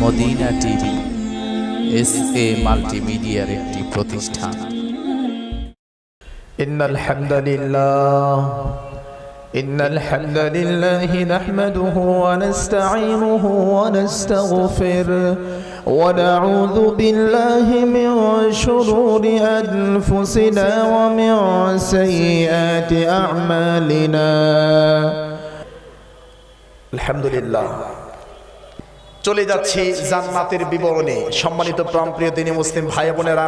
Medina TV S A মাল্টিমিডিয়ার একটি প্রতিষ্ঠান إن الحمد لله إن الحمد لله نحمده ونستعينه ونستغفره ونعوذ بالله من شرور أنفسنا ومن سيئات أعمالنا আলহামদুলিল্লাহ চলে যাচ্ছি জান্নাতের বিবরণে সম্মানিত প্রাণপ্রিয় তিনি মুসলিম ভাই বোনেরা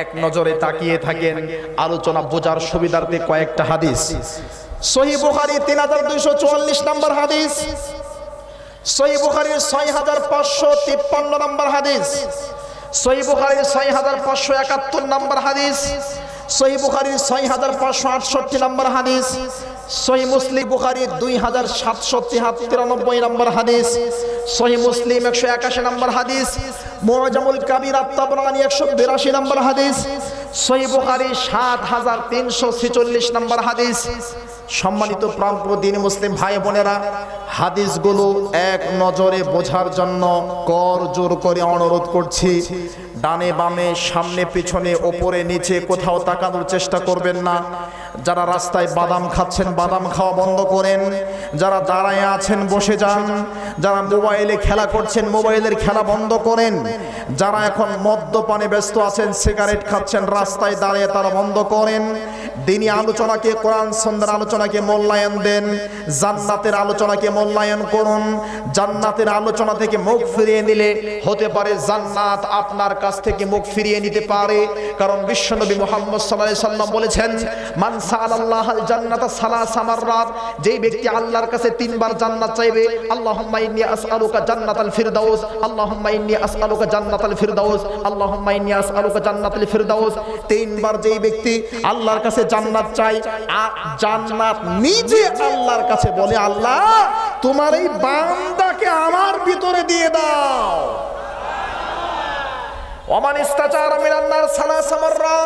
এক নজরে তাকিয়ে থাকেন আলোচনা বোঝার সুবিধার্থে কয়েকটা হাদিস সহি বুখারি তিন হাজার দুইশো চুয়াল্লিশ নম্বর হাদিস সহি বুখারির ছয় হাজার পাঁচশো তিপ্পান্ন নম্বর হাদিস সহি বুখারির ছয় হাজার পাঁচশো একাত্তর নম্বর হাদিস সহি বুখারির ছয় হাজার পাঁচশো আটষট্টি নম্বর হাদিস সহি মুসলিম বুখারি দুই হাজার সাতশো তিরানব্বই নম্বর হাদিস সহি মুসলিম একশো একাশি নম্বর হাদিস মোয়াজামুল কাবির আত্মাবরানি একশো বিরাশি নম্বর হাদিস সহি বুখারি সাত হাজার তিনশো ছেচল্লিশ নম্বর হাদিস সম্মানিত প্রান্ত দিন মুসলিম ভাই বোনেরা হাদিসগুলো এক নজরে বোঝার জন্য কর জোর করে অনুরোধ করছি ডানে বামে সামনে পিছনে ওপরে নিচে কোথাও তাকানোর চেষ্টা করবেন না যারা রাস্তায় বাদাম খাচ্ছেন বাদাম খাওয়া বন্ধ করেন যারা দাঁড়ায় আছেন বসে যান যারা মোবাইলে খেলা করছেন মোবাইলের খেলা বন্ধ করেন যারা এখন মদ্যপানে ব্যস্ত আছেন সিগারেট খাচ্ছেন রাস্তায় দাঁড়িয়ে তারা বন্ধ করেন দিনী আলোচনাকে কোরআন সন্ধ্যার আলোচনাকে মূল্যায়ন দেন জান্নাতের আলোচনাকে মূল্যায়ন করুন জান্নাতের আলোচনা থেকে মুখ ফিরিয়ে নিলে হতে পারে জান্নাত আপনার কাছ থেকে মুখ ফিরিয়ে নিতে পারে কারণ বিশ্বনবী মোহাম্মদ সাল্লাহ সাল্লাম বলেছেন মানসা আল্লাহ জান্নাত সালা সামাররাত যেই ব্যক্তি আল্লাহর কাছে তিনবার জান্নাত চাইবে আল্লাহুম্মা ইন্নী আসআলুকা জান্নাতাল ফিরদাউস আল্লাহুম্মা ইন্নী আসআলুকা জান্নাতাল ফিরদাউস আল্লাহুম্মা ইন্নী আসআলুকা জান্নাতাল ফিরদাউস তিনবার যেই ব্যক্তি আল্লাহর কাছে জান্নাত চাই আর জান্নাত নিজে আল্লাহর কাছে বলে আল্লাহ তোমার এই বান্দাকে আমার ভিতরে দিয়ে দাও অমান ইস্তাচার মিনান্নার সালা সামাররা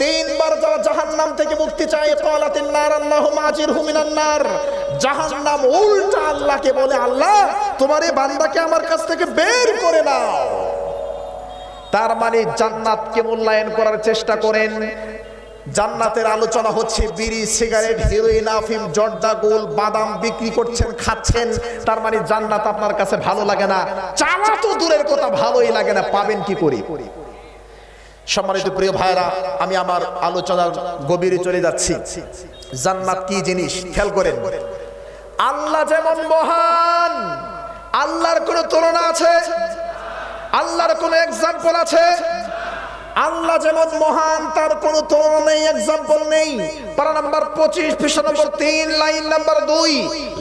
তিনবার যারা জাহান্নাম থেকে মুক্তি চায় কলাতিন নার আল্লাহ মাজির হুমিনান্নার জাহান্নাম উল্টা আল্লাহকে বলে আল্লাহ তোমার এই বান্দাকে আমার কাছ থেকে বের করে নাও তার মানে জান্নাতকে মূল্যায়ন করার চেষ্টা করেন জান্নাতের আলোচনা হচ্ছে বিড়ি সিগারেট হিরোইন আফিম জর্দা গোল বাদাম বিক্রি করছেন খাচ্ছেন তার মানে জান্নাত আপনার কাছে ভালো লাগে না চালা তো দূরের কথা ভালোই লাগে না পাবেন কি করি সম্মানিত প্রিয় ভাইরা আমি আমার আলোচনার গভীরে চলে যাচ্ছি জান্নাত কি জিনিস খেয়াল করেন আল্লাহ যেমন মহান আল্লাহর কোনো তুলনা আছে আল্লাহর কোনো এক্সাম্পল আছে আল্লাহ যেমন মহান তার কোনো তুলনা নেই এক্সাম্পল নেই পারা নাম্বার পঁচিশ পৃষ্ঠ নম্বর তিন লাইন নাম্বার দুই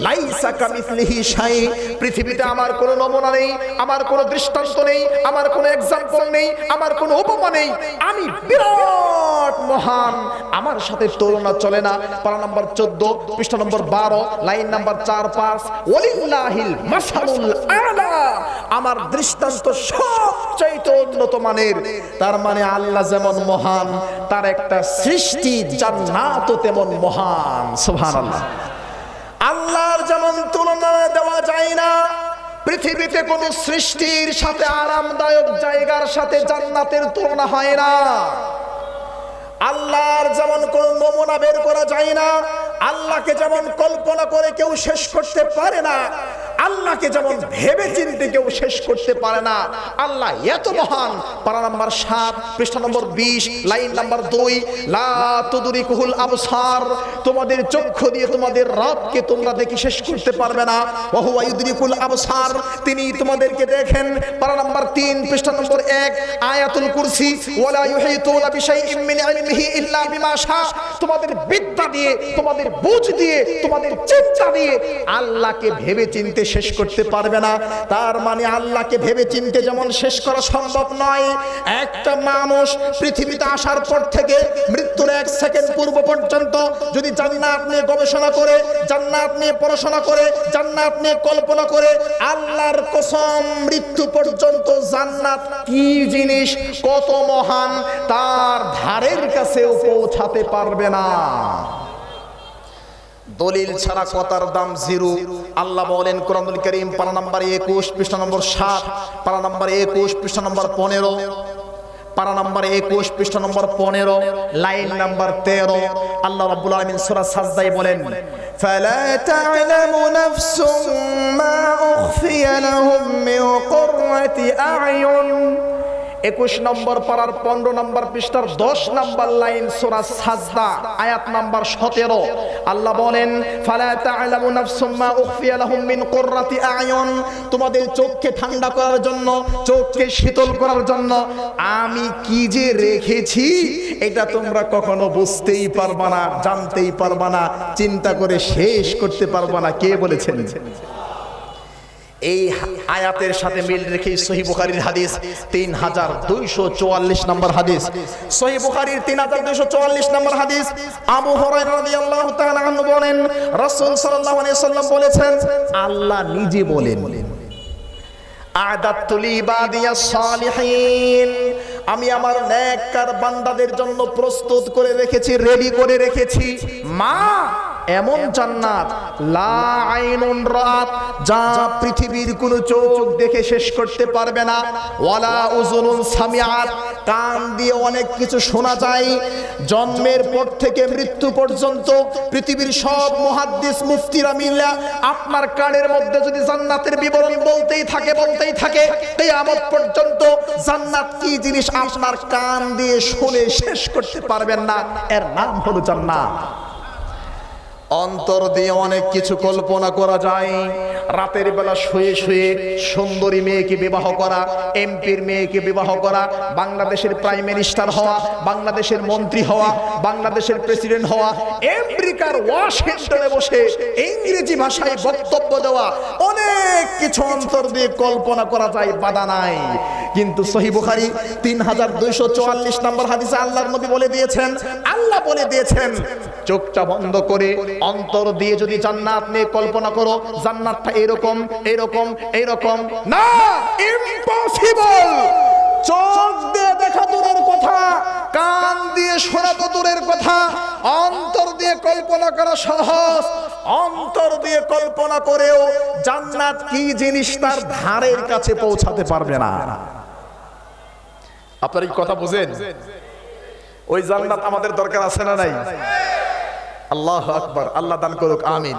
লাইসা কামিসলিহি শাই পৃথিবীতে আমার কোনো নমুনা নেই আমার কোনো দৃষ্টান্ত নেই আমার কোনো এক্সাম্পল নেই আমার কোনো উপমা নেই আমি বিরাট মহান আমার সাথে তুলনা চলে না পারা নাম্বার বারো লাইন নাম্বার চার পাঁচ ওলিল্লাহিল মাসালুল আলা আমার দৃষ্টান্ত উন্নত মানের তার মানে আল্লাহ যেমন মহান তার একটা সৃষ্টি জান্নাত তেমন মহান আল্লাহ আল্লাহর যেমন তুলনা দেওয়া যায় না পৃথিবীতে কোন সৃষ্টির সাথে আরামদায়ক জায়গার সাথে জান্নাতের তুলনা হয় না আল্লাহর যেমন কোন নমুনা বের করা যায় না আল্লাহকে যেমন কল্পনা করে কেউ শেষ করতে পারে না আল্লাহকে যেমন ভেবে চিনতে কেউ শেষ করতে পারে না আল্লাহ এত মহান পারা নাম্বার সাত পৃষ্ঠা নম্বর বিশ লাইন নাম্বার দুই লাতুদুরি কুহুল আবসার তোমাদের চক্ষ দিয়ে তোমাদের রবকে তোমরা দেখি শেষ করতে পারবে না কুল আবসার তিনি তোমাদেরকে দেখেন পারা নাম্বার তিন পৃষ্ঠা নম্বর এক আয়াতুল কুরসি ওয়ালা ইউহিতুনা বিশাইইম মিন ইলমিহি ইল্লা বিমা তোমাদের বিদ্যা দিয়ে তোমাদের বুঝ দিয়ে তোমাদের চিন্তা দিয়ে আল্লাহকে ভেবে চিনতে শেষ করতে পারবে না তার মানে আল্লাহকে ভেবে চিনতে যেমন শেষ করা সম্ভব নয় একটা মানুষ পৃথিবীতে আসার পর থেকে মৃত্যুর এক সেকেন্ড পূর্ব পর্যন্ত যদি জান্নাত নিয়ে গবেষণা করে জান্নাত নিয়ে পড়াশোনা করে জান্নাত নিয়ে কল্পনা করে আল্লাহর কসম মৃত্যু পর্যন্ত জান্নাত কি জিনিস কত মহান তার ধারের কাছেও পৌঁছাতে পারবে না দলিল ছাড়া কথার দাম জিরো আল্লাহ বলেন কোরআনুল করিম পারা নাম্বার একুশ পৃষ্ঠা নম্বর সাত পারা নাম্বার একুশ পৃষ্ঠা নম্বর পনেরো পারা নাম্বার একুশ পৃষ্ঠা নম্বর পনেরো লাইন নাম্বার তেরো আল্লাহ রাবুল আলমিন সুরা সাজদাই বলেন فلا تعلم نفس ما أخفي لهم من قرة أعين একুশ নম্বর পাড়ার পনেরো নম্বর পৃষ্ঠার দশ নম্বর লাইন সোরা সাজদা আয়াত নম্বর সতেরো আল্লাহ বলেন তোমাদের চোখকে ঠান্ডা করার জন্য চোখকে শীতল করার জন্য আমি কি যে রেখেছি এটা তোমরা কখনো বুঝতেই পারবা না জানতেই পারবা না চিন্তা করে শেষ করতে পারবা না কে বলেছেন এই আয়াতের সাথে মিল রেখে সহি বুখারির হাদিস তিন হাজার দুইশো চুয়াল্লিশ নম্বর হাদিস সহি বুখারির তিন হাজার দুইশো চুয়াল্লিশ নম্বর হাদিস আবু হরাইরাদিয়াল্লাহু তাআলা আনহু বলেন রাসূল সাল্লাল্লাহু আলাইহি সাল্লাম বলেছেন আল্লাহ নিজে বলেন আমি আমার নেককার বান্দাদের জন্য প্রস্তুত করে রেখেছি রেডি করে রেখেছি মা এমন জান্নাত লা আইনুন রাত যা পৃথিবীর কোন চোখ দেখে শেষ করতে পারবে না ওয়ালা উজুনুন সামিআত কান দিয়ে অনেক কিছু শোনা যায় জন্মের পর থেকে মৃত্যু পর্যন্ত পৃথিবীর সব মুহাদ্দিস মুফতিরা মিল্লা আপনার কানের মধ্যে যদি জান্নাতের বিবরণ বলতেই থাকে বলতেই থাকে কিয়ামত পর্যন্ত জান্নাত কি জিনিস আপনার কান দিয়ে শুনে শেষ করতে পারবেন না এর নাম হলো জান্নাত অন্তর দিয়ে অনেক কিছু কল্পনা করা যায় রাতের বেলা শুয়ে শুয়ে সুন্দরী মেয়েকে বিবাহ করা এমপির মেয়েকে বিবাহ করা বাংলাদেশের প্রাইম মিনিস্টার হওয়া বাংলাদেশের মন্ত্রী হওয়া বাংলাদেশের প্রেসিডেন্ট হওয়া আমেরিকার ওয়াশিংটনে বসে ইংরেজি ভাষায় বক্তব্য দেওয়া অনেক কিছু অন্তর দিয়ে কল্পনা করা যায় বাধা নাই কিন্তু সহি বুখারি তিন হাজার দুইশো চুয়াল্লিশ নম্বর হাদিসে আল্লাহ নবী বলে দিয়েছেন আল্লাহ বলে দিয়েছেন চোখটা বন্ধ করে অন্তর দিয়ে যদি জান্নাত নিয়ে কল্পনা করো জান্নাতটা এরকম এরকম এরকম না ইম্পসিবল চোখ দিয়ে দেখা দূরের কথা কান দিয়ে শোনা তো দূরের কথা অন্তর দিয়ে কল্পনা করা সহজ অন্তর দিয়ে কল্পনা করেও জান্নাত কি জিনিস তার ধারের কাছে পৌঁছাতে পারবে না আপনারা কি কথা বুঝেন ওই জান্নাত আমাদের দরকার আছে না নাই আল্লাহ আকবার আল্লাহ দান করুক আমিন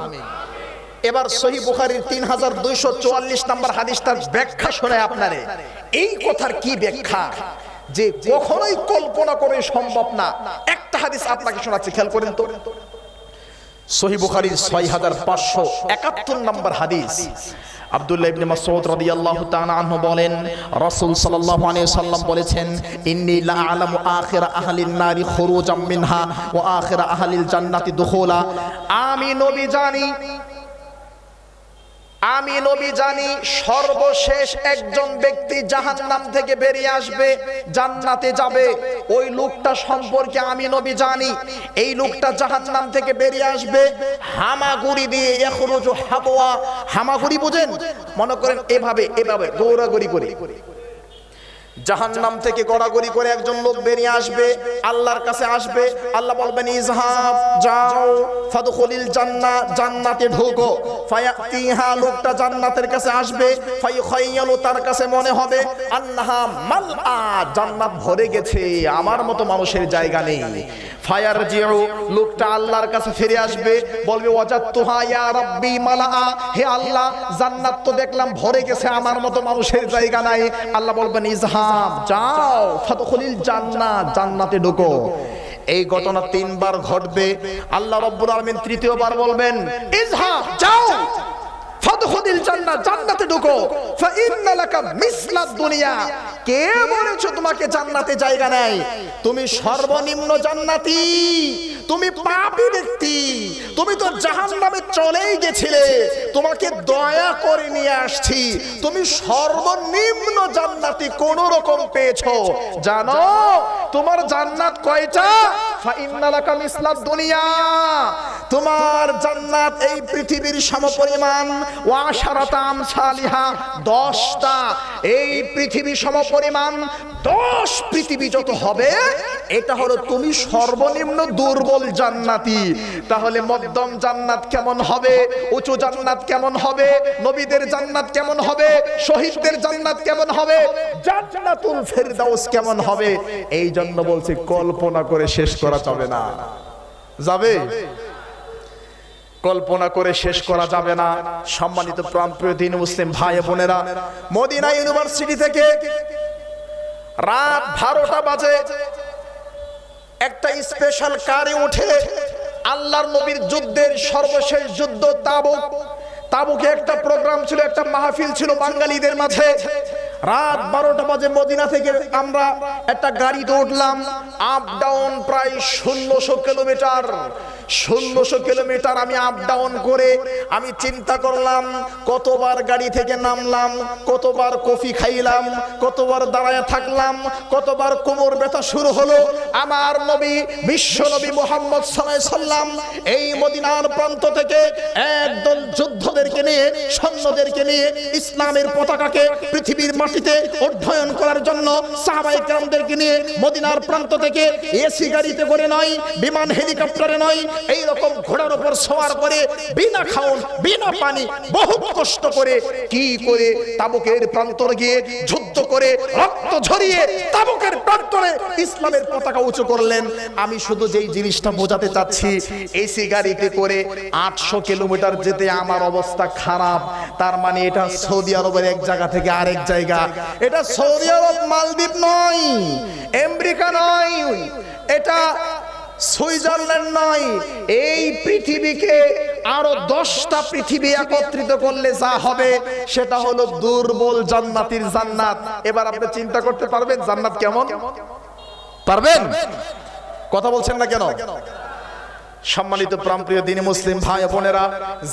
এবার সহি বুখারির তিন হাজার দুইশো চুয়াল্লিশ নম্বর হাদিস তার ব্যাখ্যা শোনায় আপনারে এই কথার কি ব্যাখ্যা যে কখনোই কল্পনা করে সম্ভব না একটা হাদিস আপনাকে শোনাচ্ছি খেয়াল করেন তো সহি বুখারীর ছয় হাজার পাঁচশো একাত্তর নম্বর হাদিস আব্দুল্লাহ ইবনে মাসউদ রাদিয়াল্লাহু তাআলা আনহু বলেন রাসূল সাল্লাল্লাহু আলাইহি সাল্লাম বলেছেন ইন্নী লা আলামু আখিরা আহলিন নারি খুরুজাম মিনহা ওয়া আখিরা আহলিল জান্নাতি দুখুলা আমি নবী জানি আমি নবী জানি সর্বশেষ একজন ব্যক্তি জাহান নাম থেকে বেরিয়ে আসবে জান্নাতে যাবে ওই লোকটা সম্পর্কে আমি নবী জানি এই লোকটা জাহান নাম থেকে বেরিয়ে আসবে হামাগুড়ি দিয়ে এখনো হাবোয়া হামাগুড়ি বোঝেন মনে করেন এভাবে এভাবে গৌরাগুড়ি করে জাহান নাম থেকে গড়াগড়ি করে একজন লোক বেরিয়ে আসবে আল্লাহর কাছে আসবে আল্লাহ বলবেন ইজহাব যাও ফাদখলিল জান্নাত জান্নাতে ঢোকো ফায়াতিহা লোকটা জান্নাতের কাছে আসবে ফায়খাইয়ালু তার কাছে মনে হবে আল্লাহা মালআ জান্নাত ভরে গেছে আমার মতো মানুষের জায়গা নেই ফায়ার জিউ লোকটা আল্লাহর কাছে ফিরে আসবে বলবে ওয়াজাতুহা ইয়া রাব্বি মালআ হে আল্লাহ জান্নাত তো দেখলাম ভরে গেছে আমার মতো মানুষের জায়গা নাই আল্লাহ বলবেন ইজহাব সাহাব যাও ফাদখুলিল জান্নাত জান্নাতে ঢোকো এই ঘটনা তিনবার ঘটবে আল্লাহ রাব্বুল আলামিন তৃতীয়বার বলবেন ইজহা যাও ফাদখুদিল জান্নাত জান্নাতে ঢুকো ফাইন্নালাকা মিসলাদ দুনিয়া কে বলেছো তোমাকে জান্নাতে জায়গা নাই তুমি সর্বনিম্ন জান্নাতি তুমি পাপী ব্যক্তি তুমি তো জাহান্নামে চলেই গেছিলে তোমাকে দয়া করে নিয়ে আসছি তুমি সর্বনিম্ন জান্নাতি কোন রকম পেয়েছো জানো তোমার জান্নাত কয়টা ফাইন্নালাকা মিসলাদ দুনিয়া তোমার জান্নাত এই পৃথিবীর সমপরিমাণ ওয়াশারাতাম সালিহা দশটা এই পৃথিবী সমপরিমাণ দশ পৃথিবী যত হবে এটা হলো তুমি সর্বনিম্ন দুর্বল জান্নাতি তাহলে মধ্যম জান্নাত কেমন হবে উঁচু জান্নাত কেমন হবে নবীদের জান্নাত কেমন হবে শহীদদের জান্নাত কেমন হবে জান্নাতুল ফেরদাউস কেমন হবে এই জন্য বলছি কল্পনা করে শেষ করা যাবে না যাবে কল্পনা করে শেষ করা যাবে না সম্মানিত প্রান্তীয় দিন মুসলিম ভাই বোনেরা মদিনা ইউনিভার্সিটি থেকে রাত বারোটা বাজে একটা স্পেশাল কারে উঠে আল্লাহর নবীর যুদ্ধের সর্বশেষ যুদ্ধ তাবুক তাবুকে একটা প্রোগ্রাম ছিল একটা মাহফিল ছিল বাঙালিদের মাঝে রাত বারোটা বাজে মদিনা থেকে আমরা একটা গাড়িতে উঠলাম আপ ডাউন প্রায় ষোলোশো কিলোমিটার ষোলোশো কিলোমিটার আমি আপ ডাউন করে আমি চিন্তা করলাম কতবার গাড়ি থেকে নামলাম কতবার কফি খাইলাম কতবার দাঁড়ায় থাকলাম কতবার কোমর ব্যথা শুরু হলো আমার নবী বিশ্ব নবী মোহাম্মদ সালাই সাল্লাম এই মদিনার প্রান্ত থেকে একদল যুদ্ধদেরকে নিয়ে সৈন্যদেরকে নিয়ে ইসলামের পতাকাকে পৃথিবীর মাটিতে অধ্যয়ন করার জন্য সাহাবাই কামদেরকে নিয়ে মদিনার প্রান্ত থেকে এসি গাড়িতে করে নয় বিমান হেলিকপ্টারে নয় এই রকম ঘোড়ার উপর সওয়ার করে বিনা খাওন বিনা পানি বহু কষ্ট করে কি করে তাবুকের প্রান্তর গিয়ে যুদ্ধ করে রক্ত ঝরিয়ে তাবুকের প্রান্তরে ইসলামের পতাকা উঁচু করলেন আমি শুধু যেই জিনিসটা বোঝাতে চাচ্ছি এসি গাড়িতে করে আটশো কিলোমিটার যেতে আমার অবস্থা খারাপ তার মানে এটা সৌদি আরবের এক জায়গা থেকে আরেক জায়গা এটা সৌদি আরব মালদ্বীপ নয় আমেরিকা নয় এটা সুইজারল্যান্ড নয় এই পৃথিবীকে আরো দশটা পৃথিবী একত্রিত করলে যা হবে সেটা হলো দুর্বল জান্নাতির জান্নাত এবার আপনি চিন্তা করতে পারবেন জান্নাত কেমন পারবেন কথা বলছেন না কেন সম্মানিত প্রাণপ্রিয় দিন মুসলিম ভাই বোনেরা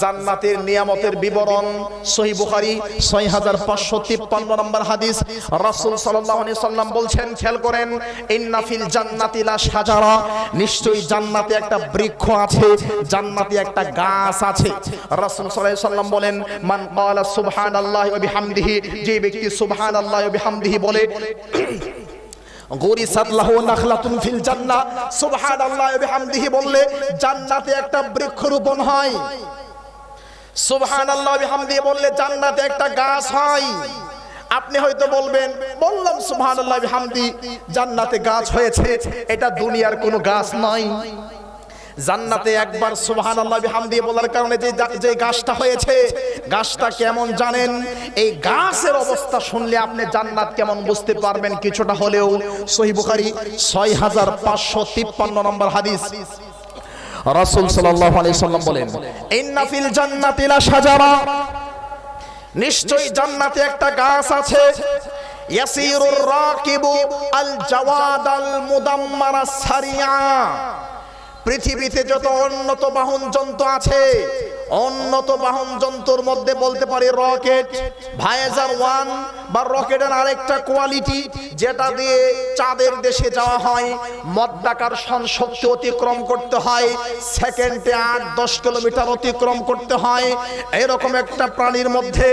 জান্নাতের নিয়ামতের বিবরণ সহি বুখারি ছয় হাজার পাঁচশো তিপ্পান্ন নম্বর হাদিস রাসুল সাল্লাহ সাল্লাম বলছেন খেয়াল করেন ইন্নাফিল জান্নাতিলা সাজারা নিশ্চয়ই জান্নাতে একটা বৃক্ষ আছে জান্নাতে একটা গাছ আছে রাসুল সাল্লাহ সাল্লাম বলেন মান কালা সুবহান আল্লাহ বিহামদিহি যে ব্যক্তি সুবহান আল্লাহ বিহামদিহি বলে গরি লাহু নাখলাতুন ফিল জান্নাহ সুবহানাল্লাহ ওয়া বিহামদিহি বললে জান্নাতে একটা বৃক্ষ রোপণ হয় সুবহানাল্লাহ ওয়া বিহামদিহি বললে জান্নাতে একটা গাছ হয় আপনি হয়তো বলবেন বললাম সুবহানাল্লাহ ওয়া বিহামদিহি জান্নাতে গাছ হয়েছে এটা দুনিয়ার কোনো গাছ নয় জান্নাতে একবার সুবহান আল্লাহ বিহাম দিয়ে বলার কারণে যে যে গাছটা হয়েছে গাছটা কেমন জানেন এই গাছের অবস্থা শুনলে আপনি জান্নাত কেমন বুঝতে পারবেন কিছুটা হলেও সহি ছয় হাজার পাঁচশো তিপ্পান্ন নম্বর হাদিস রাসূল সাল্লাল্লাহু আলাইহি সাল্লাম বলেন ইন্না ফিল জান্নাতি লা সাজারা নিশ্চয়ই জান্নাতে একটা গাছ আছে ইয়াসিরুর রাকিবু আল জাওয়াদ আল মুদাম্মারা সারিয়া পৃথিবীতে যত উন্নত বাহন যন্ত্র আছে উন্নত বাহন যন্ত্রর মধ্যে বলতে পারি রকেট ভায়েজার ওয়ান বা রকেটের আরেকটা কোয়ালিটি যেটা দিয়ে চাঁদের দেশে যাওয়া হয় মদ্দাকার শক্তি অতিক্রম করতে হয় সেকেন্ডে আট দশ কিলোমিটার অতিক্রম করতে হয় এরকম একটা প্রাণীর মধ্যে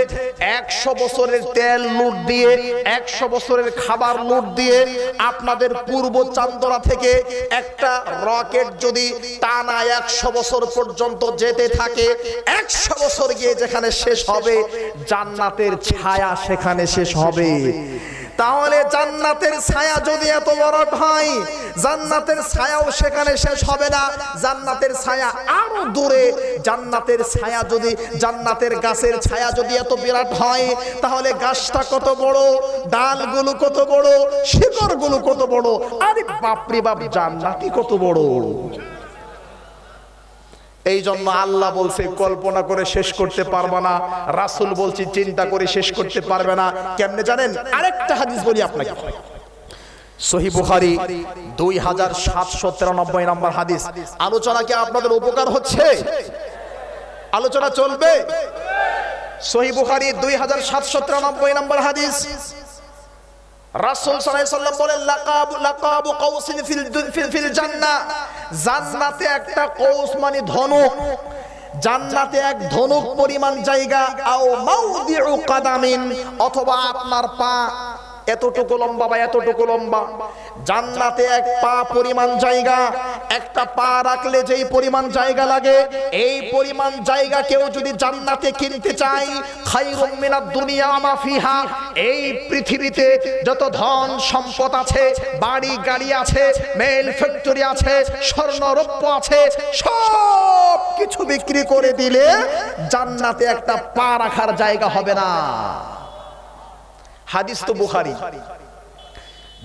একশো বছরের তেল লুট দিয়ে একশো বছরের খাবার লুট দিয়ে আপনাদের পূর্ব চান্দরা থেকে একটা রকেট যদি টানা একশো বছর পর্যন্ত যেতে থাকে একশো বছর গিয়ে যেখানে শেষ হবে জান্নাতের ছায়া সেখানে শেষ হবে তাহলে জান্নাতের ছায়া যদি এত বড় হয় জান্নাতের ছায়াও সেখানে শেষ হবে না জান্নাতের ছায়া আরো দূরে জান্নাতের ছায়া যদি জান্নাতের গাছের ছায়া যদি এত বিরাট হয় তাহলে গাছটা কত বড় ডালগুলো কত বড় শিকড়গুলো কত বড় আরে বাপরে বাপ জান্নাতি কত বড় এই জন্য আল্লাহ বলছে কল্পনা করে শেষ করতে পারবে না রাসুল বলছি চিন্তা করে শেষ করতে পারবে না কেমনে জানেন আরেকটা হাদিস বলি আপনাকে সহি বুখারি দুই হাজার সাতশো তিরানব্বই নম্বর হাদিস আলোচনা কি আপনাদের উপকার হচ্ছে আলোচনা চলবে সহি দুই হাজার সাতশো তিরানব্বই নম্বর হাদিস রাসূল সাল্লাল্লাহু আলাইহি সাল্লাম বলেন লাকাবু লাকাবু কাউসিন ফিল ফিল জান্নাহ জান্নাতে একটা কৌস মানে ধনুক জান্নাতে এক ধনুক পরিমাণ জায়গা আও মাউদিউ কাদামিন অথবা আপনার পা এতটুকু লম্বা বা এতটুকু লম্বা জান্নাতে এক পা পরিমাণ জায়গা একটা পা রাখলে যেই পরিমাণ জায়গা লাগে এই পরিমাণ জায়গা কেউ যদি জান্নাতে কিনতে চাই খাইরুম মিনাদ দুনিয়া মা ফিহা এই পৃথিবীতে যত ধন সম্পদ আছে বাড়ি গাড়ি আছে মেল ফ্যাক্টরি আছে স্বর্ণ রৌপ্য আছে সব কিছু বিক্রি করে দিলে জান্নাতে একটা পা রাখার জায়গা হবে না হাদিস তো বুখারি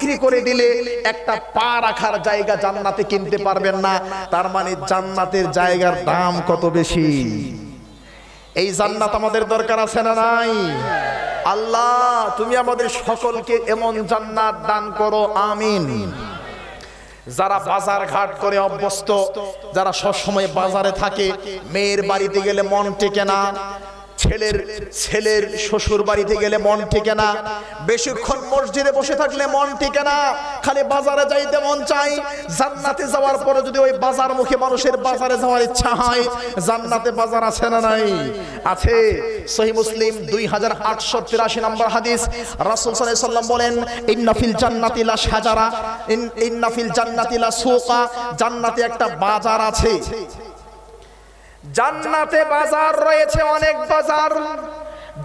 বিক্রি করে দিলে একটা পা রাখার জায়গা জান্নাতে কিনতে পারবেন না তার মানে জান্নাতের জায়গার দাম কত বেশি এই জান্নাত আমাদের দরকার আছে না নাই আল্লাহ তুমি আমাদের সকলকে এমন জান্নাত দান করো আমিন যারা বাজার ঘাট করে অভ্যস্ত যারা সবসময় বাজারে থাকে মেয়ের বাড়িতে গেলে মন টেকে না ছেলের ছেলের শ্বশুর বাড়িতে গেলে মন টিকে না বেশিক্ষণ মসজিদে বসে থাকলে মন টিকে না খালি বাজারে যাইতে মন চাই জান্নাতে যাওয়ার পরে যদি ওই বাজার মুখে মানুষের বাজারে যাওয়ার ইচ্ছা হয় জান্নাতে বাজার আছে না নাই আছে সহি মুসলিম দুই হাজার আটশো তিরাশি নম্বর হাদিস রাসুল সাল্লাম বলেন ইন্নাফিল জান্নাতিলা সাজারা ইন্নাফিল জান্নাতিলা সোকা জান্নাতে একটা বাজার আছে জান্নাতে বাজার রয়েছে অনেক বাজার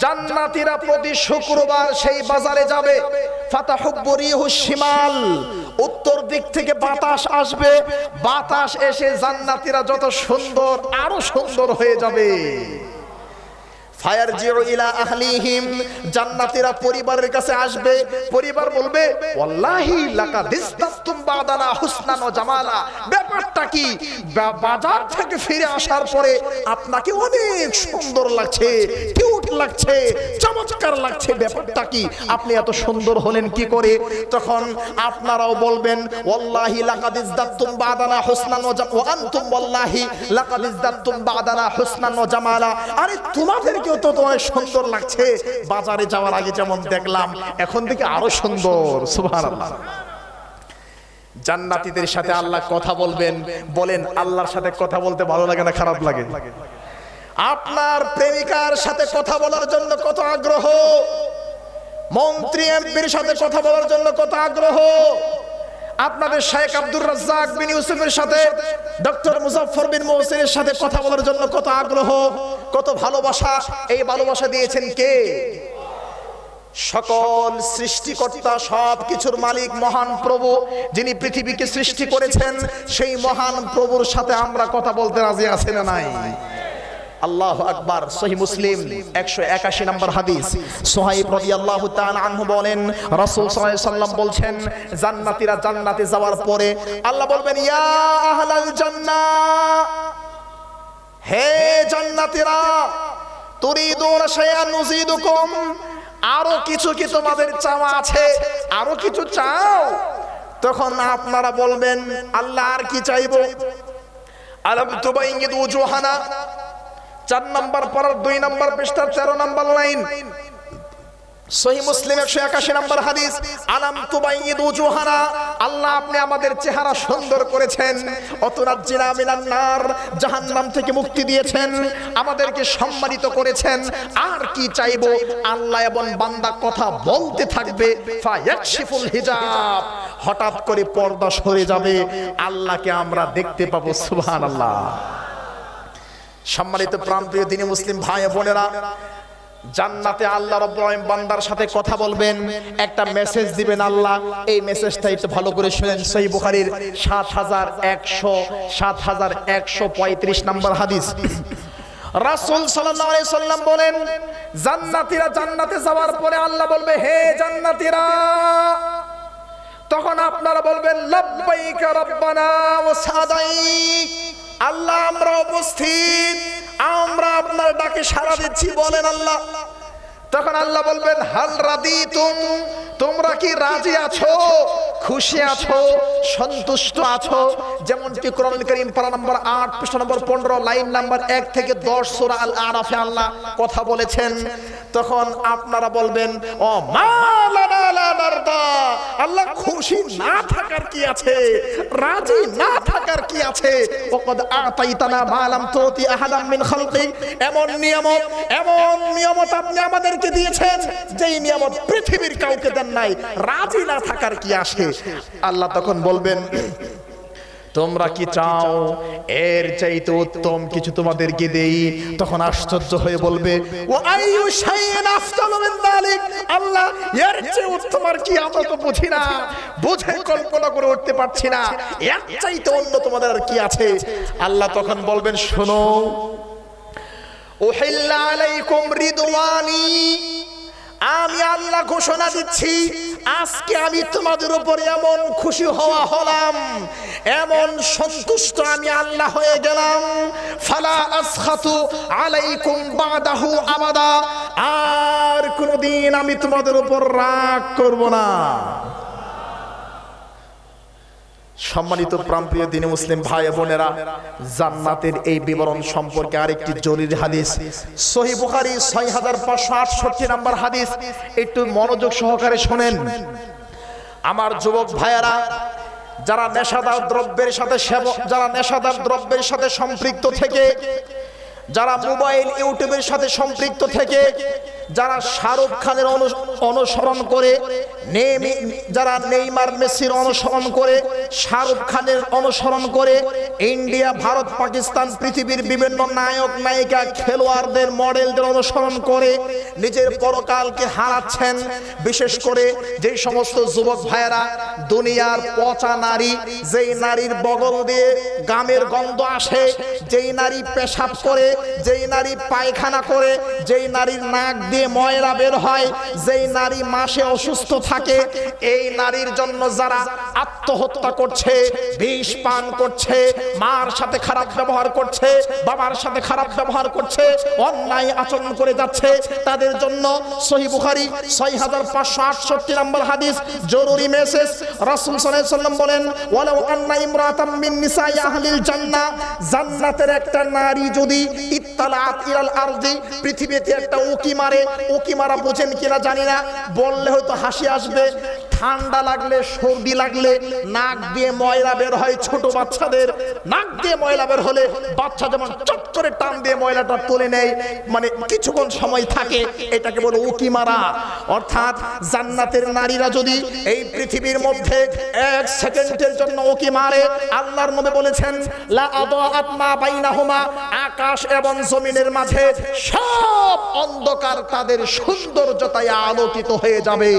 জান্নাতিরা প্রতি শুক্রবার সেই বাজারে যাবে শিমাল উত্তর দিক থেকে বাতাস আসবে বাতাস এসে জান্নাতিরা যত সুন্দর আরো সুন্দর হয়ে যাবে ইলা আহলিহিম পরিবারের কাছে আসবে পরিবার বলবে ওয়াল্লাহি লাকাদ বাদানা হুসনান ওয়া জামালা ব্যাপারটা কি বাজার থেকে ফিরে আসার পরে আপনাকে অনেক সুন্দর লাগছে কিউট লাগছে চমৎকার লাগছে ব্যাপারটা কি আপনি এত সুন্দর হলেন কি করে তখন আপনারাও বলবেন ওয়াল্লাহি লাকাদ ইসতাতুম বাদানা হুসনান ওয়া আনতুম ওয়াল্লাহি লাকাদ বাদানা হুসনান ওয়া জামালা আরে তোমাদেরকে তো তোমায় সুন্দর লাগছে বাজারে যাওয়ার আগে যেমন দেখলাম এখন থেকে আরো সুন্দর সুভান জান্নাতিদের সাথে আল্লাহ কথা বলবেন বলেন আল্লাহর সাথে কথা বলতে ভালো লাগে না খারাপ লাগে আপনার প্রেমিকার সাথে কথা বলার জন্য কত আগ্রহ মন্ত্রী এমপির সাথে কথা বলার জন্য কত আগ্রহ আপনাদের শেখ আব্দুর রাজ্জাক বিন ইউসুফের সাথে ডক্টর মুজাফফর বিন মহসিনের সাথে কথা বলার জন্য কত আগ্রহ কত ভালোবাসা এই ভালোবাসা দিয়েছেন কে সকল সৃষ্টিকর্তা সব কিছুর মালিক মহান প্রভু যিনি পৃথিবীকে সৃষ্টি করেছেন সেই মহান প্রভুর সাথে আমরা কথা বলতে রাজি আছে না নাই আল্লাহ আকবার সহি মুসলিম একশো একাশি নম্বর হাদিস সোহাইব রবি আল্লাহ আনহু বলেন রসুল সাল্লাম বলছেন জান্নাতিরা জান্নাতে যাওয়ার পরে আল্লাহ বলবেন ইয়া আহলাল জান্নাত হে জান্নাতিরা তুরি তুরিদুন শাইআন নুজিদুকুম আরো কিছু কি তোমাদের চাওয়া আছে আরো কিছু চাও তখন আপনারা বলবেন আল্লাহ আর কি চাইবো আলম তুবাইঙ্গিদ উজুহানা চার নাম্বার পড়ার দুই নাম্বার পৃষ্ঠার তেরো নাম্বার লাইন মুক্তি দিয়েছেন আমাদেরকে সম্মানিত করেছেন আর কি চাইবো আল্লাহ এবং বান্দা কথা বলতে থাকবে হঠাৎ করে পর্দা সরে যাবে আল্লাহকে আমরা দেখতে পাবো আল্লাহ সম্মানিত প্রান্তীয় দিনী মুসলিম ভাই বোনেরা জান্নাতে আল্লাহ রব্রাহিম বান্দার সাথে কথা বলবেন একটা মেসেজ দিবেন আল্লাহ এই মেসেজটা একটু ভালো করে শুনেন সই বুখারির সাত হাজার একশো সাত হাজার একশো পঁয়ত্রিশ নম্বর হাদিস রাসুল সাল্লাম বলেন জান্নাতিরা জান্নাতে যাওয়ার পরে আল্লাহ বলবে হে জান্নাতিরা তখন আপনারা বলবেন লব্বাইকা রব্বানা ও সাদাইক আল্লাহ আমরা উপস্থিত আমরা আপনার ডাকে সারা দিচ্ছি বলেন আল্লাহ তখন আল্লাহ বলবেন হাল রাদি তোমরা কি রাজি আছো খুশি আছো সন্তুষ্ট আছো যেমন কি কোরআন কারীম পারা নম্বর 8 পৃষ্ঠা নম্বর 15 লাইন নাম্বার 1 থেকে 10 সূরা আল আরাফে আল্লাহ কথা বলেছেন তখন আপনারা বলবেন ও আল্লাহ খুশি না থাকার কি আছে রাজি না থাকার কি আছে ওকদ আতাইতানা মালাম তুতি আহাদাম মিন খালকি এমন নিয়ামত এমন নিয়ামত আপনি আমাদেরকে দিয়েছেন যেই নিয়ামত পৃথিবীর কাউকে দেন দেন নাই রাজি না থাকার কি আসে আল্লাহ তখন বলবেন তোমরা কি চাও এর চাইতে উত্তম কিছু তোমাদেরকে দেই তখন আশ্চর্য হয়ে বলবে ও আইয়ু শাইন আফতালু মিন যালিক আল্লাহ এর চেয়ে উত্তম আর কি আমরা তো বুঝি না বুঝে কল্পনা করে উঠতে পারছি না এর চাইতে অন্য তোমাদের আর কি আছে আল্লাহ তখন বলবেন শোনো ওহিল্লা আলাইকুম রিদওয়ানি আমি আল্লাহ ঘোষণা দিচ্ছি আজকে আমি তোমাদের উপরে এমন খুশি হওয়া হলাম এমন সন্তুষ্ট আমি আল্লাহ হয়ে গেলাম ফালা আসখাতু আলাইকুম বাদাহু আবাদা আর কোনদিন আমি তোমাদের উপর রাগ করব না সম্মানিত প্রান্তীয় দিনে মুসলিম ভাই বোনেরা জান্নাতের এই বিবরণ সম্পর্কে আরেকটি জরুরি হাদিস সহি বুখারি ছয় হাজার পাঁচশো আটষট্টি নাম্বার হাদিস একটু মনোযোগ সহকারে শোনেন আমার যুবক ভাইয়ারা যারা নেশাদার দ্রব্যের সাথে যারা নেশাদার দ্রব্যের সাথে সম্পৃক্ত থেকে যারা মোবাইল ইউটিউবের সাথে সম্পৃক্ত থেকে যারা শাহরুখ খানের অনুসরণ করে যারা নেইমার মেসির অনুসরণ করে শাহরুখ খানের অনুসরণ করে ইন্ডিয়া ভারত পাকিস্তান পৃথিবীর বিভিন্ন নায়ক নায়িকা খেলোয়াড়দের মডেলদের অনুসরণ করে নিজের পরকালকে হারাচ্ছেন বিশেষ করে যে সমস্ত যুবক ভাইয়েরা দুনিয়ার পচা নারী যেই নারীর বগল দিয়ে গামের গন্ধ আসে যেই নারী পেশাব করে যেই নারী পায়খানা করে যেই নারীর নাক দিয়ে দিয়ে ময়রা বের হয় যেই নারী মাসে অসুস্থ থাকে এই নারীর জন্য যারা আত্মহত্যা করছে বিষ পান করছে মার সাথে খারাপ ব্যবহার করছে বাবার সাথে খারাপ ব্যবহার করছে অন্যায় আচরণ করে যাচ্ছে তাদের জন্য সহি বুখারি ছয় হাজার পাঁচশো আটষট্টি নম্বর হাদিস জরুরি মেসেজ রাসুল সাল্লাম বলেন ওয়ালাউ আন্না ইমরাতাম মিন নিসাই আহলিল জান্নাতের একটা নারী যদি ইত্তালাত ইলাল আরজি পৃথিবীতে একটা উকি মারে উকি মারা বোঝেন কিনা জানি না বললে হয়তো হাসি আসবে ঠান্ডা লাগলে সর্দি লাগলে নাক দিয়ে ময়লা বের হয় ছোট বাচ্চাদের নাক দিয়ে ময়লা বের হলে বাচ্চা যেমন চট করে টান দিয়ে ময়লাটা তুলে নেয় মানে কিছুক্ষণ সময় থাকে এটাকে বলে উকি মারা অর্থাৎ জান্নাতের নারীরা যদি এই পৃথিবীর মধ্যে এক সেকেন্ডের জন্য উকি মারে আল্লাহর মনে বলেছেন লা আদআতমা বাইনাহুমা আকাশ এবং জমিনের মাঝে সব অন্ধকার তাদের সৌন্দর্যতায় আলোকিত হয়ে যাবে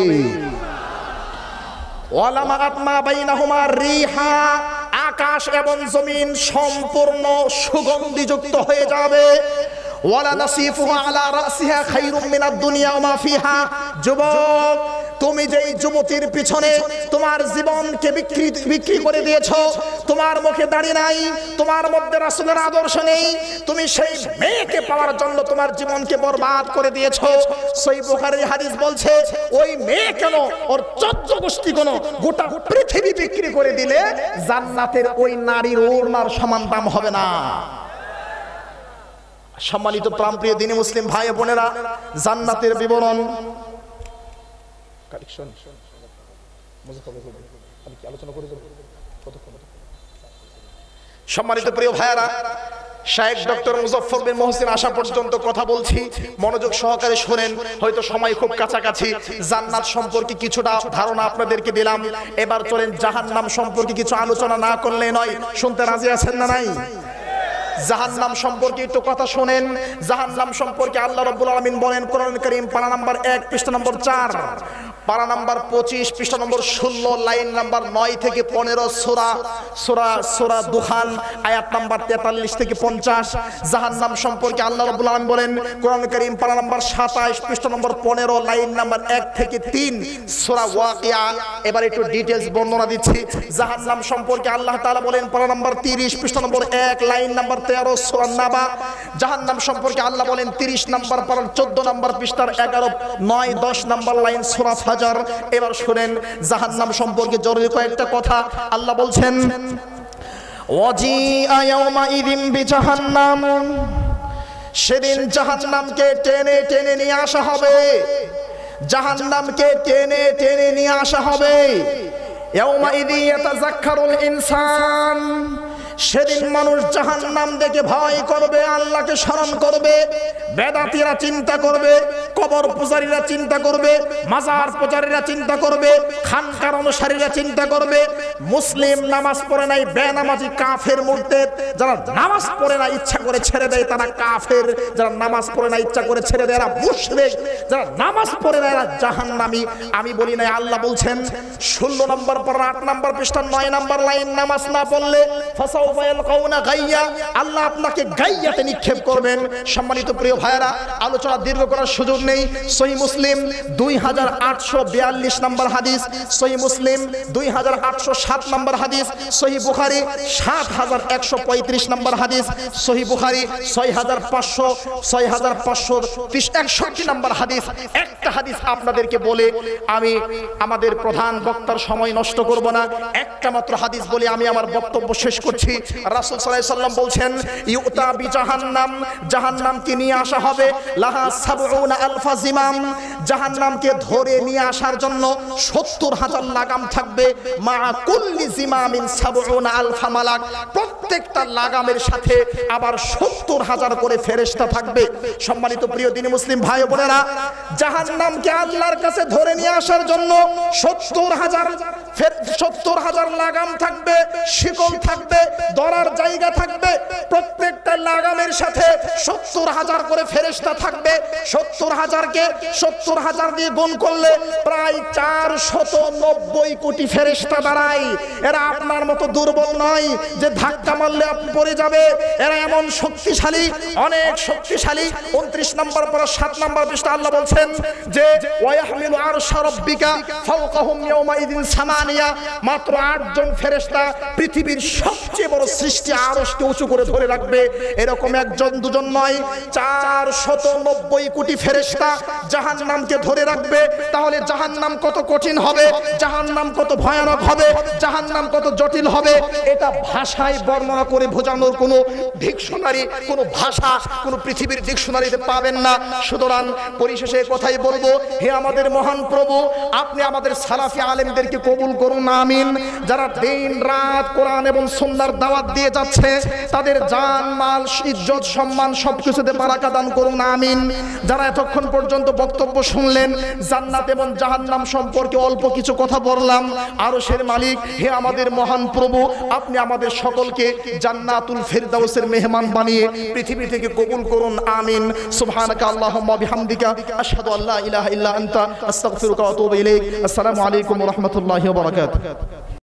আকাশ এবং জমিন সম্পূর্ণ সুগন্ধিযুক্ত হয়ে যাবে ওয়ালা নাসিফু আলা রাসিহা খাইরুম মিনাদ দুনিয়া ওয়া মা ফিহা যুবক তুমি যেই যুবতীর পিছনে তোমার জীবনকে বিক্রি বিক্রি করে দিয়েছ তোমার মুখে দাঁড়িয়ে নাই তোমার মধ্যে রাসুলের আদর্শ নেই তুমি সেই মেয়েকে পাওয়ার জন্য তোমার জীবনকে বরবাদ করে দিয়েছ সেই বোখারের হাদিস বলছে ওই মেয়ে কেন ওর চর্য গোষ্ঠী কোন গোটা পৃথিবী বিক্রি করে দিলে জান্নাতের ওই নারীর ওড়নার সমান দাম হবে না সম্মানিত প্রাণপ্রিয় দিনে মুসলিম ভাই বোনেরা জান্নাতের বিবরণ কালেকশন আমি কি আলোচনা করে দেবো কতক্ষণ সম্মানিত প্রিয় ভাইয়ারা শাহেক ডক্টর মুজফর বিন মোহসিন আসা পর্যন্ত কথা বলছি মনোযোগ সহকারে শোনেন হয়তো সময় খুব কাছাকাছি জান্নাত সম্পর্কে কিছুটা ধারণা আপনাদেরকে দিলাম এবার চলেন জাহান্নাম সম্পর্কে কিছু আলোচনা না করলে নয় শুনতে রাজি আছেন না নাই নাম সম্পর্কে একটু কথা শোনেন জাহান্নাম সম্পর্কে আল্লাহ রব্বুল আলমিন বলেন কোরআন করিম পানা নাম্বার এক পৃষ্ঠা নম্বর চার পারা নাম্বার পঁচিশ পৃষ্ঠা নম্বর ষোলো লাইন নাম্বার নয় থেকে পনেরো সোরা সোরা সোরা দুহান আয়াত নাম্বার তেতাল্লিশ থেকে পঞ্চাশ নাম সম্পর্কে আল্লাহ রবুল আলম বলেন কোরআন করিম পারা নাম্বার সাতাশ পৃষ্ঠা নম্বর পনেরো লাইন নাম্বার এক থেকে তিন সোরা ওয়াকিয়া এবার একটু ডিটেলস বর্ণনা দিচ্ছি নাম সম্পর্কে আল্লাহ তালা বলেন পারা নাম্বার তিরিশ পৃষ্ঠা নম্বর এক লাইন নাম্বার তেরো সোরা নাবা জাহান্নাম সম্পর্কে আল্লাহ বলেন তিরিশ নাম্বার পারা চোদ্দ নাম্বার পৃষ্ঠার এগারো নয় দশ নাম্বার লাইন সোরা হাজার এবার শুনেন নাম সম্পর্কে জরুরি কয়েকটা কথা আল্লাহ বলছেন সেদিন জাহান নামকে টেনে টেনে নিয়ে আসা হবে নামকে টেনে টেনে নিয়ে আসা হবে ইয়াউমা ইদি ইয়াতাযাক্কারুল ইনসান সেদিন মানুষ জাহান নাম দেখে ভয় করবে আল্লাহকে স্মরণ করবে বেদাতিরা চিন্তা করবে কবর পূজারীরা চিন্তা করবে মাজার পূজারীরা চিন্তা করবে খানকার অনুসারীরা চিন্তা করবে মুসলিম নামাজ পড়ে নাই বেনামাজি কাফের মধ্যে যারা নামাজ পড়ে না ইচ্ছা করে ছেড়ে দেয় তারা কাফের যারা নামাজ পড়ে না ইচ্ছা করে ছেড়ে দেয় এরা মুশরেক যারা নামাজ পড়ে না এরা জাহান নামি আমি বলি নাই আল্লাহ বলছেন ষোলো নম্বর পর আট নম্বর পৃষ্ঠা নয় নম্বর লাইন নামাজ না পড়লে ফসল আল্লাহ আপনাকে গাইয়াতে নিক্ষেপ করবেন সম্মানিত প্রিয় ভাইয়ারা আলোচনা দীর্ঘ করার সুযোগ নেই সহি মুসলিম দুই হাজার আটশো বিয়াল্লিশ নম্বর হাদিস সহি মুসলিম দুই হাজার আটশো সাত নম্বর হাদিস সহি বুখারি সাত হাজার একশো পঁয়ত্রিশ নম্বর হাদিস সহি বুখারি ছয় হাজার পাঁচশো ছয় হাজার পাঁচশো একষট্টি নম্বর হাদিস একটা হাদিস আপনাদেরকে বলে আমি আমাদের প্রধান বক্তার সময় নষ্ট করব না একটা মাত্র হাদিস বলে আমি আমার বক্তব্য শেষ করছি ইউতা জাহান্নামকে নিয়ে আসা হবে লাহা জিমাম জাহান্নামকে ধরে নিয়ে আসার জন্য হাজার লাগাম থাকবে মা কুল্লি জিমামিন মালাক প্রত্যেকটা লাগামের সাথে আবার সত্তর হাজার করে ফেরেশতা থাকবে সম্মানিত প্রিয় দিনী মুসলিম ভাই বোনেরা জাহান্নামকে আল্লাহর কাছে ধরে নিয়ে আসার জন্য সত্তর হাজার সত্তর হাজার লাগাম থাকবে শিকল থাকবে দরার জায়গা থাকবে প্রত্যেকটা লাগামের সাথে সত্তর হাজার করে ফেরেস্তা থাকবে সত্তর হাজারকে সত্তর হাজার দিয়ে গুণ করলে প্রায় চার শত নব্বই কোটি ফেরেস্তা দাঁড়ায় এরা আপনার মতো দুর্বল নয় যে ধাক্কা মারলে আপনি পড়ে যাবে এরা এমন শক্তিশালী অনেক শক্তিশালী উনত্রিশ নম্বর পর সাত নম্বর পৃষ্ঠা আল্লাহ বলছেন যে ওয়াহমিল আর সরব্বিকা ফলকাহুম ইয়াউমা ইদিন সামান সানিয়া মাত্র আটজন ফেরেস্তা পৃথিবীর সবচেয়ে বড় সৃষ্টি আরশকে উঁচু করে ধরে রাখবে এরকম একজন দুজন নয় চার শত নব্বই কোটি ফেরেস্তা জাহান নামকে ধরে রাখবে তাহলে জাহান নাম কত কঠিন হবে জাহান নাম কত ভয়ানক হবে জাহান নাম কত জটিল হবে এটা ভাষায় বর্ণনা করে বোঝানোর কোনো ডিকশনারি কোনো ভাষা কোনো পৃথিবীর ডিকশনারিতে পাবেন না সুতরাং পরিশেষে কথাই বলবো হে আমাদের মহান প্রভু আপনি আমাদের সালাফি আলেমদেরকে কবুল করুন আমিন যারা দিন রাত কোরআন এবং সন্ধ্যার দাওয়াত দিয়ে যাচ্ছে তাদের জান মাল ইজ্জত সম্মান সব কিছুতে বারাকা দান করুন আমিন যারা এতক্ষণ পর্যন্ত বক্তব্য শুনলেন জান্নাত এবং জাহান্নাম সম্পর্কে অল্প কিছু কথা বললাম আরো সের মালিক হে আমাদের মহান প্রভু আপনি আমাদের সকলকে জান্নাতুল ফেরদাউসের মেহমান বানিয়ে পৃথিবী থেকে কবুল করুন আমিন সুবহানাক আল্লাহুম্মা বিহামদিকা আশহাদু আল্লা ইলাহা ইল্লা আনতা আস্তাগফিরুকা ওয়া আতুবু ইলাইক আসসালামু আলাইকুম ওয়া রাহমাতুল্লাহি ওয়া وبركاته